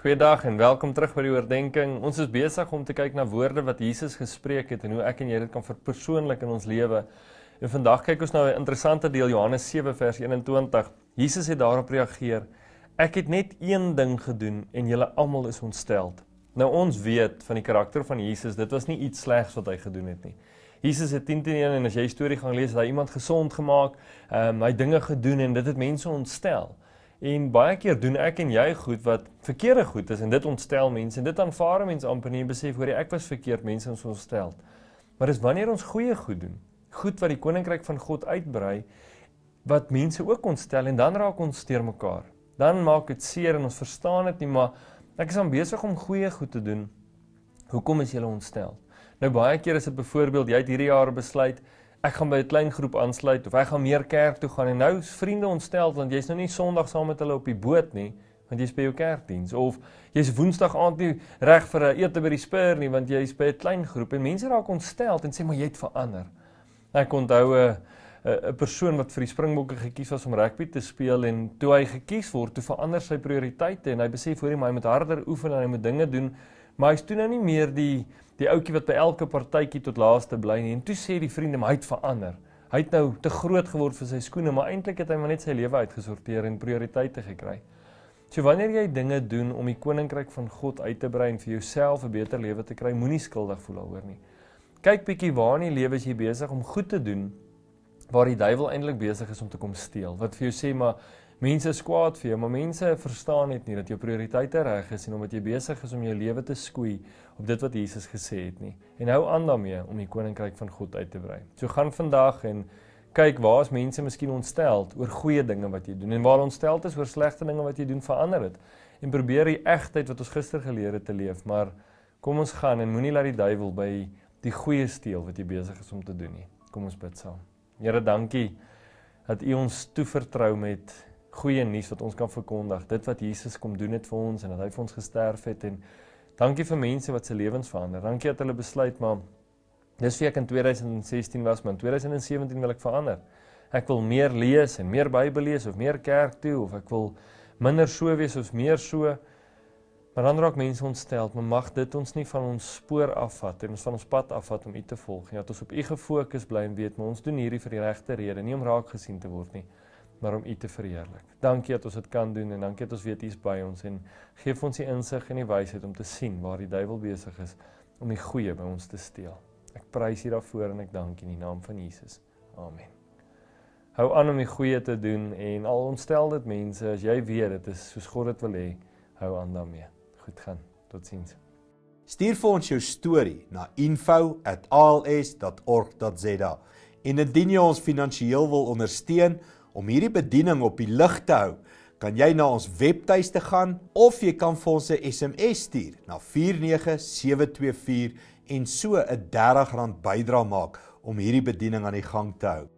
Goeiedag en welkom terug by die oordeenking. Ons is besig om te kyk na woorde wat Jesus gespreek het en hoe ek en jy dit kan verpersoonlik in ons lewe. En vandag kyk ons na 'n interessante deel Johannes 7 vers 21. Jesus het daarop reageer: "Ek het net een ding gedoen en julle almal is ontsteld." Nou ons weet van die karakter van Jesus, dit was nie iets slegs wat hy gedoen het nie. Jesus het 10 teen 1 en as jy die storie gaan lees, het hy iemand gesond gemaak, ehm um, hy dinge gedoen en dit het mense ontstel. En baie keer doen ek en jy goed wat verkeerde goed is en dit ontstel mense en dit aanvaar mense amper nie en besef hoor ek was verkeerd mense ons ontstel. Maar dis wanneer ons goeie goed doen, goed wat die koninkryk van God uitbrei wat mense ook ontstel en dan raak ons steur mekaar. Dan maak dit seer en ons verstaan dit nie, maar ek is aan besig om goeie goed te doen. Hoekom is jy ontstel? Nou baie keer is dit byvoorbeeld jy het hierdie jaar besluit ek gaan by 'n klein groep aansluit of ek gaan meer kerk toe gaan en nou is vriende ontstel want jy's nou nie Sondag saam met hulle op die boot nie want jy's by jou kerkdiens of jy's Woensdag aand nie reg vir 'n ete by die Spur nie want jy's by 'n klein groep en mense raak ontstel en sê maar jy het verander. Ek onthou 'n 'n persoon wat vir die Springbokke gekies was om rugby te speel en toe hy gekies word, toe verander sy prioriteite en hy besef hoorie maar hy moet harder oefen en hy moet dinge doen maar hy's toe nou nie meer die die ouetjie wat by elke partytjie tot laaste bly nie. En toe sê die vriende, "Maar hy het verander. Hy het nou te groot geword vir sy skoene, maar eintlik het hy maar net sy lewe uitgesorteer en prioriteite gekry." So wanneer jy dinge doen om die koninkryk van God uit te brei en vir jouself 'n beter lewe te kry, moenie skuldig voel daaroor nie. Kyk bietjie waar in die lewe is jy besig om goed te doen waar die duiwel eintlik besig is om te kom steel. Wat vir jou sê, maar mense is kwaad vir jou, maar mense verstaan net nie dat jou prioriteite reg is en omdat jy besig is om jou lewe te skoei op dit wat Jesus gesê het nie. En hou aan daarmee om die koninkryk van God uit te brei. So gaan vandag en kyk waar is mense miskien ontsteld oor goeie dinge wat jy doen en waar ontsteld is oor slegte dinge wat jy doen verander dit en probeer die egtheid wat ons gister geleer het te leef, maar kom ons gaan en moenie laat die duiwel by die goeie steel wat jy besig is om te doen nie. Kom ons bid saam. Here, dankie dat U ons toevertrou met goeie nuus wat ons kan verkondig. Dit wat Jesus kom doen het vir ons en dat hy vir ons gesterf het en dankie vir mense wat se lewens verander. Dankie dat hulle besluit maar dis vir ek in 2016 was, maar in 2017 wil ek verander. Ek wil meer lees en meer Bybel lees of meer kerk toe of ek wil minder so wees of meer so. Maar dan raak mense ontstel, maar mag dit ons nie van ons spoor afvat en ons van ons pad afvat om U te volg nie. Dat ons op U gefokus bly en weet ons doen hierdie vir die regte rede, nie om raak gesien te word nie maar om U te verheerlik. Dankie dat ons dit kan doen en dankie dat ons weet U is by ons en gee ons die insig en die wysheid om te sien waar die duiwel besig is om die goeie by ons te steel. Ek prys U daarvoor en ek dank U in die naam van Jesus. Amen. Hou aan om die goeie te doen en al ontstel dit mense as jy weet dit is soos God dit wil hê, hou aan daarmee. Goed gaan. Totsiens. Stuur vir ons jou storie na info@als.org.za. En indien jy ons finansiëel wil ondersteun, Om hierdie bediening op die lig te hou, kan jy na ons webtuiste gaan of jy kan vir ons 'n SMS stuur na 49724 en so 'n R30 bydrae maak om hierdie bediening aan die gang te hou.